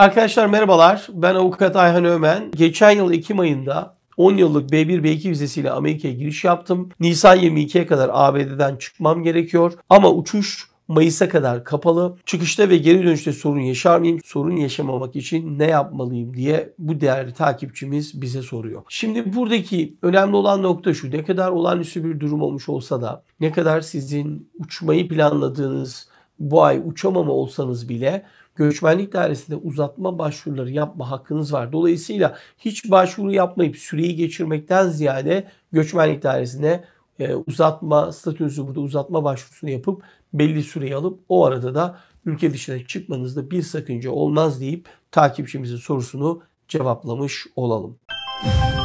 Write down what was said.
Arkadaşlar merhabalar. Ben avukat Ayhan Ömen. Geçen yıl Ekim ayında 10 yıllık B1 B2 vizesiyle Amerika'ya giriş yaptım. Nisan 22'ye kadar ABD'den çıkmam gerekiyor ama uçuş Mayıs'a kadar kapalı. Çıkışta ve geri dönüşte sorun yaşar mıyım? Sorun yaşamamak için ne yapmalıyım diye bu değerli takipçimiz bize soruyor. Şimdi buradaki önemli olan nokta şu. Ne kadar olağanüstü bir durum olmuş olsa da ne kadar sizin uçmayı planladığınız bu ay uçamama olsanız bile göçmenlik dairesinde uzatma başvuruları yapma hakkınız var. Dolayısıyla hiç başvuru yapmayıp süreyi geçirmekten ziyade göçmenlik dairesine e, uzatma statüsü burada uzatma başvurusunu yapıp belli süreyi alıp o arada da ülke dışına çıkmanızda bir sakınca olmaz deyip takipçimizin sorusunu cevaplamış olalım. Müzik